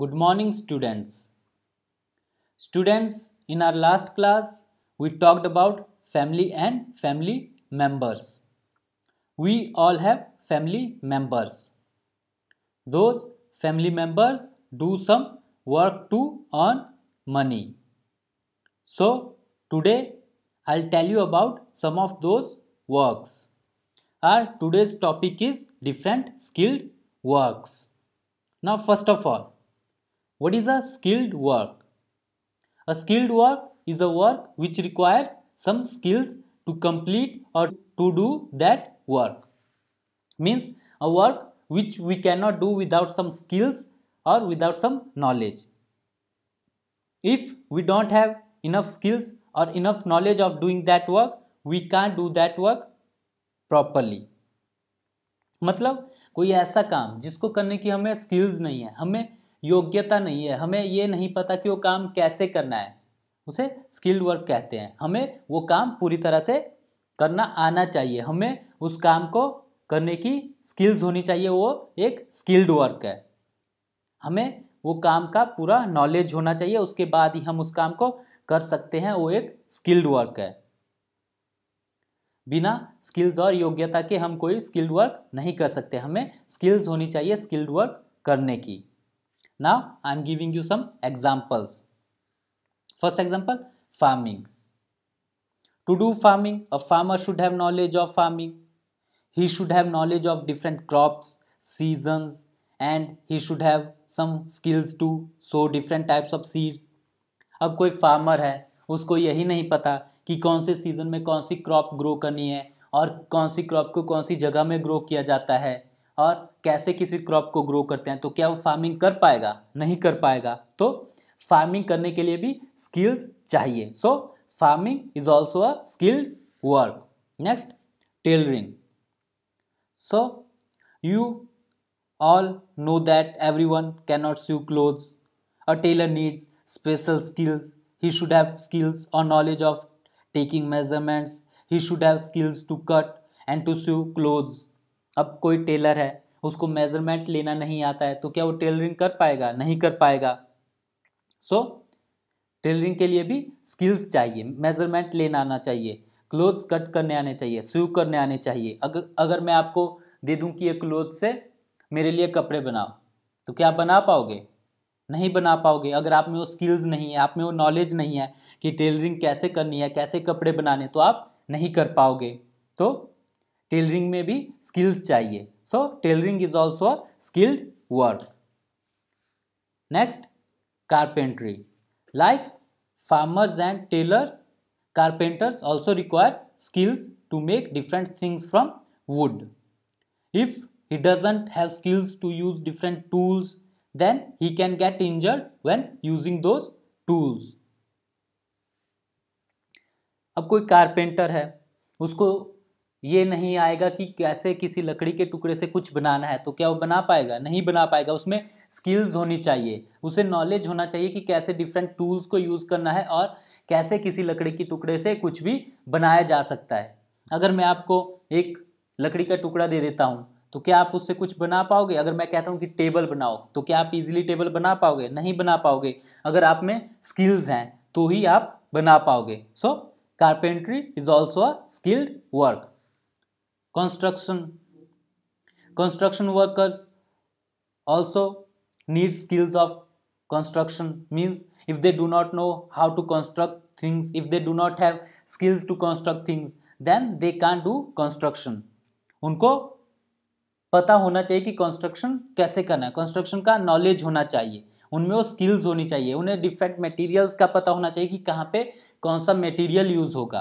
Good morning, students. Students, in our last class, we talked about family and family members. We all have family members. Those family members do some work to earn money. So, today I'll tell you about some of those works. Our today's topic is different skilled works. Now, first of all, What is a skilled work? A skilled work is a work which requires some skills to complete or to do that work. Means a work which we cannot do without some skills or without some knowledge. If we don't have enough skills or enough knowledge of doing that work, we can't do that work properly. मतलब कोई ऐसा काम जिसको करने की हमें skills नहीं है हमें योग्यता नहीं है हमें ये नहीं पता कि वो काम कैसे करना है उसे स्किल्ड वर्क कहते हैं हमें वो काम पूरी तरह से करना आना चाहिए हमें उस काम को करने की स्किल्स होनी चाहिए वो एक स्किल्ड वर्क है हमें वो काम का पूरा नॉलेज होना चाहिए उसके बाद ही हम उस काम को कर सकते हैं वो एक स्किल्ड वर्क है बिना स्किल्स और योग्यता के हम कोई स्किल्ड वर्क नहीं कर सकते हमें स्किल्स होनी चाहिए स्किल्ड वर्क करने की now i am giving you some examples first example farming to do farming a farmer should have knowledge of farming he should have knowledge of different crops seasons and he should have some skills to sow different types of seeds अब कोई farmer है उसको यही नहीं पता कि कौन से season में कौन सी crop grow करनी है और कौन सी क्रॉप को कौन सी जगह में ग्रो किया जाता है और कैसे किसी क्रॉप को ग्रो करते हैं तो क्या वो फार्मिंग कर पाएगा नहीं कर पाएगा तो फार्मिंग करने के लिए भी स्किल्स चाहिए so farming is also a skilled work next tailoring so you all know that everyone can not sew clothes a tailor needs special skills he should have skills और knowledge of taking measurements he should have skills to cut and to sew clothes अब कोई Taylor है उसको measurement लेना नहीं आता है तो क्या वो टेलरिंग कर पाएगा नहीं कर पाएगा सो so, टेलरिंग के लिए भी स्किल्स चाहिए मेजरमेंट लेना आना चाहिए क्लोथ्स कट करने आने चाहिए स्यू करने आने चाहिए अगर अगर मैं आपको दे दूं कि ये क्लोथ से मेरे लिए कपड़े बनाओ तो क्या बना पाओगे नहीं बना पाओगे अगर आप में वो स्किल्स नहीं है आप में वो नॉलेज नहीं है कि टेलरिंग कैसे करनी है कैसे कपड़े बनाने तो आप नहीं कर पाओगे तो टेलरिंग में भी स्किल्स चाहिए so tailoring is also skilled work next carpentry like farmers and tailors carpenters also require skills to make different things from wood if he doesn't have skills to use different tools then he can get injured when using those tools अब कोई carpenter है उसको ये नहीं आएगा कि कैसे किसी लकड़ी के टुकड़े से कुछ बनाना है तो क्या वो बना पाएगा नहीं बना पाएगा उसमें स्किल्स होनी चाहिए उसे नॉलेज होना चाहिए कि कैसे डिफरेंट टूल्स को यूज़ करना है और कैसे किसी लकड़ी के टुकड़े से कुछ भी बनाया जा सकता है अगर मैं आपको एक लकड़ी का टुकड़ा दे देता हूँ तो क्या आप उससे कुछ बना पाओगे अगर मैं कहता हूँ कि टेबल बनाओ तो क्या आप इजीली टेबल बना पाओगे नहीं बना पाओगे अगर आप में स्किल्स हैं तो ही आप बना पाओगे so carpentry is also a skilled work construction construction workers also need skills of construction means if they do not know how to construct things if they do not have skills to construct things then they can't do construction unko पता होना चाहिए कि construction कैसे करना है construction का knowledge होना चाहिए उनमें वो स्किल्स होनी चाहिए उन्हें डिफरेंट मटेरियल्स का पता होना चाहिए कि कहाँ पे कौन सा मटेरियल यूज़ होगा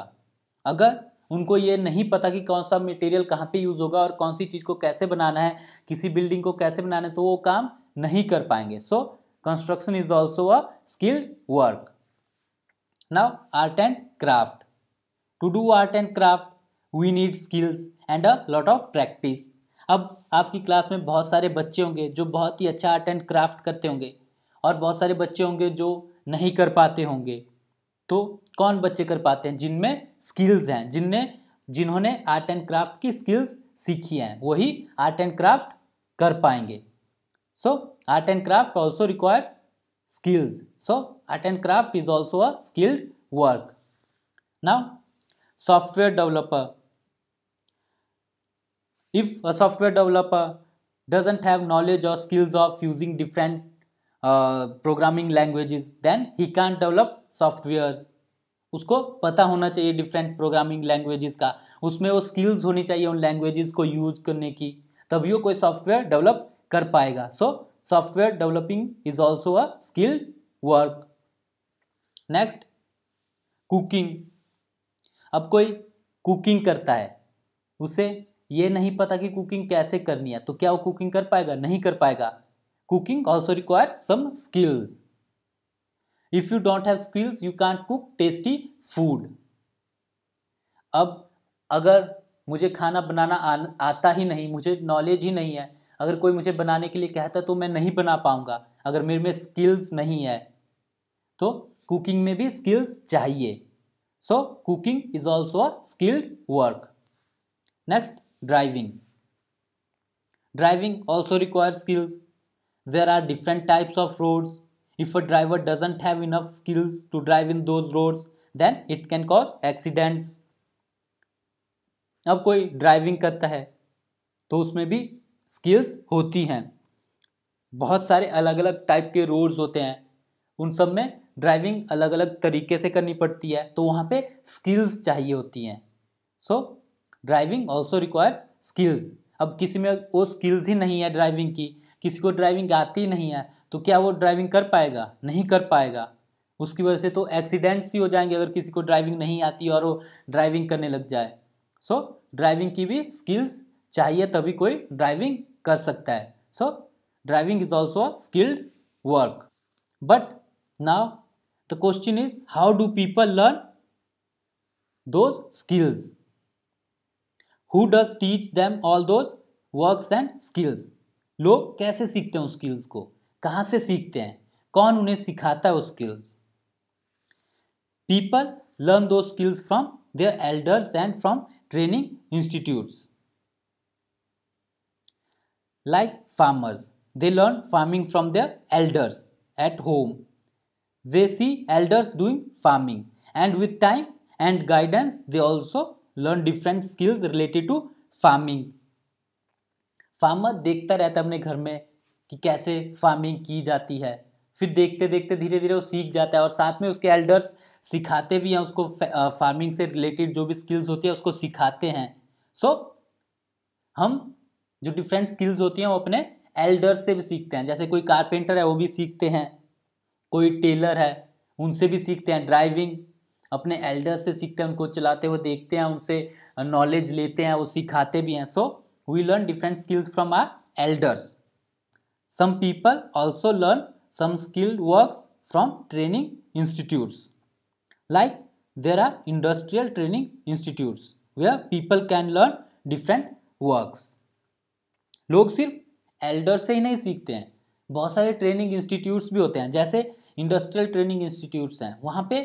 अगर उनको ये नहीं पता कि कौन सा मटेरियल कहाँ पे यूज़ होगा और कौन सी चीज़ को कैसे बनाना है किसी बिल्डिंग को कैसे बनाना है तो वो काम नहीं कर पाएंगे so construction is also a skilled work now art and craft to do art and craft we need skills and a lot of practice अब आपकी क्लास में बहुत सारे बच्चे होंगे जो बहुत ही अच्छा आर्ट एंड क्राफ्ट करते होंगे और बहुत सारे बच्चे होंगे जो नहीं कर पाते होंगे तो कौन बच्चे कर पाते हैं जिनमें स्किल्स हैं जिनने जिन्होंने आर्ट एंड क्राफ्ट की स्किल्स सीखी हैं वही आर्ट एंड क्राफ्ट कर पाएंगे so art and craft also require skills so art and craft is also a skilled work now software developer if a software developer doesn't have knowledge और skills of using different programming languages then he can develop softwares उसको पता होना चाहिए different programming languages का उसमें वो skills होनी चाहिए उन लैंग्वेजेस को यूज करने की तभी वो कोई सॉफ्टवेयर डेवलप कर पाएगा so software developing is also a skilled work next cooking अब कोई कुकिंग करता है उसे ये नहीं पता कि कुकिंग कैसे करनी है तो क्या वो कुकिंग कर पाएगा नहीं कर पाएगा cooking also requires some skills if you don't have skills you can't cook tasty food अब अगर मुझे खाना बनाना आ, आता ही नहीं मुझे नॉलेज ही नहीं है अगर कोई मुझे बनाने के लिए कहता तो मैं नहीं बना पाऊंगा अगर मेरे में स्किल्स नहीं है तो कुकिंग में भी स्किल्स चाहिए so cooking is also a skilled work next driving driving also require skills There are different types of roads. If a driver doesn't have enough skills to drive in those roads, then it can cause accidents. अब कोई driving करता है तो उसमें भी skills होती हैं बहुत सारे अलग अलग टाइप के रोड्स होते हैं उन सब में ड्राइविंग अलग अलग तरीके से करनी पड़ती है तो वहाँ पे स्किल्स चाहिए होती हैं so driving also requires skills अब किसी में वो स्किल्स ही नहीं है ड्राइविंग की किसी को ड्राइविंग आती नहीं है तो क्या वो ड्राइविंग कर पाएगा नहीं कर पाएगा उसकी वजह से तो एक्सीडेंट्स ही हो जाएंगे अगर किसी को ड्राइविंग नहीं आती और वो ड्राइविंग करने लग जाए सो so, ड्राइविंग की भी स्किल्स चाहिए तभी कोई ड्राइविंग कर सकता है so driving is also skilled work but now the question is how do people learn those skills who does teach them all those works and skills लोग कैसे सीखते हैं उस स्किल्स को कहाँ से सीखते हैं कौन उन्हें सिखाता है उस skills people learn those skills from their elders and from training institutes like farmers they learn farming from their elders at home they see elders doing farming and with time and guidance they also learn different skills related to farming farmer देखता रहता है अपने घर में कि कैसे farming की जाती है फिर देखते देखते धीरे धीरे वो सीख जाता है और साथ में उसके एल्डर्स सिखाते भी हैं उसको फार्मिंग से रिलेटेड जो भी स्किल्स होती है उसको सिखाते हैं सो so, हम जो डिफरेंट स्किल्स होती हैं वो अपने एल्डर्स से भी सीखते हैं जैसे कोई कारपेंटर है वो भी सीखते हैं कोई टेलर है उनसे भी सीखते हैं ड्राइविंग अपने एल्डर्स से सीखते हैं उनको चलाते हुए देखते हैं उनसे नॉलेज लेते हैं वो सिखाते भी हैं सो so, we learn different skills from our elders. Some people also learn some skilled works from training institutes. Like there are industrial training institutes where people can learn different works. लोग सिर्फ Elder से ही नहीं सीखते हैं बहुत सारे training institutes भी होते हैं जैसे इंडस्ट्रियल ट्रेनिंग इंस्टीट्यूट्स हैं वहाँ पे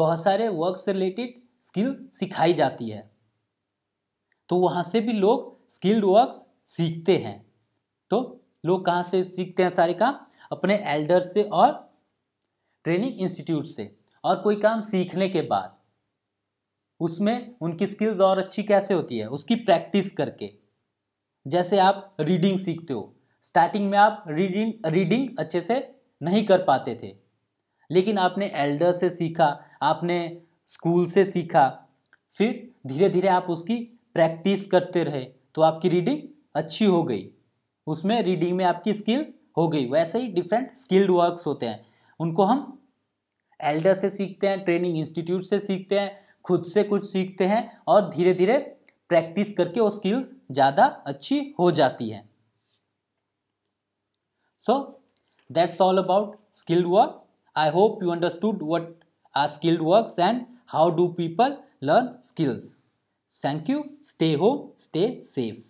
बहुत सारे वर्क से रिलेटेड स्किल सिखाई जाती है तो वहाँ से भी लोग स्किल्ड वर्क सीखते हैं तो लोग कहाँ से सीखते हैं सारे काम अपने एल्डर से और ट्रेनिंग इंस्टीट्यूट से और कोई काम सीखने के बाद उसमें उनकी स्किल्स और अच्छी कैसे होती है उसकी प्रैक्टिस करके जैसे आप रीडिंग सीखते हो स्टार्टिंग में आप रीडिंग रीडिंग अच्छे से नहीं कर पाते थे लेकिन आपने एल्डर से सीखा आपने स्कूल से सीखा फिर धीरे धीरे आप उसकी प्रैक्टिस करते रहे तो आपकी रीडिंग अच्छी हो गई उसमें रीडिंग में आपकी स्किल हो गई वैसे ही डिफरेंट स्किल्ड वर्क्स होते हैं उनको हम एल्डर से सीखते हैं ट्रेनिंग इंस्टीट्यूट से सीखते हैं खुद से कुछ सीखते हैं और धीरे धीरे प्रैक्टिस करके वो स्किल्स ज़्यादा अच्छी हो जाती हैं so that's all about skilled work I hope you understood what are skilled works and how do people learn skills Thank you. Stay home. Stay safe.